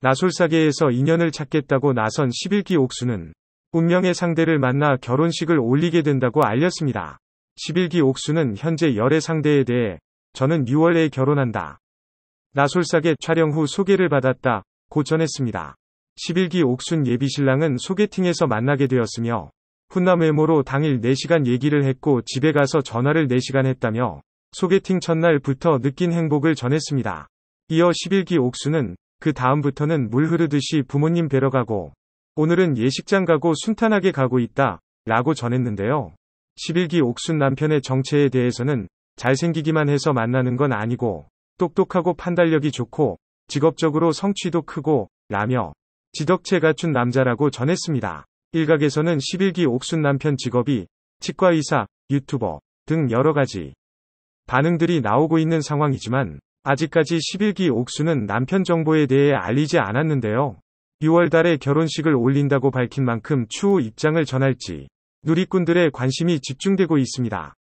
나솔사계에서 인연을 찾겠다고 나선 11기 옥수는 운명의 상대를 만나 결혼식을 올리게 된다고 알렸습니다. 11기 옥수는 현재 열애 상대에 대해 저는 6월에 결혼한다. 나솔사계 촬영 후 소개를 받았다. 고 전했습니다. 11기 옥순 예비신랑은 소개팅에서 만나게 되었으며 훈남 외모로 당일 4시간 얘기를 했고 집에 가서 전화를 4시간 했다며 소개팅 첫날부터 느낀 행복을 전했습니다. 이어 11기 옥수는 그 다음부터는 물 흐르듯이 부모님 뵈러 가고 오늘은 예식장 가고 순탄하게 가고 있다 라고 전했는데요. 11기 옥순 남편의 정체에 대해서는 잘생기기만 해서 만나는 건 아니고 똑똑하고 판단력이 좋고 직업적으로 성취도 크고 라며 지덕체 갖춘 남자라고 전했습니다. 일각에서는 11기 옥순 남편 직업이 치과의사, 유튜버 등 여러가지 반응들이 나오고 있는 상황이지만 아직까지 11기 옥수는 남편 정보에 대해 알리지 않았는데요. 6월 달에 결혼식을 올린다고 밝힌 만큼 추후 입장을 전할지 누리꾼들의 관심이 집중되고 있습니다.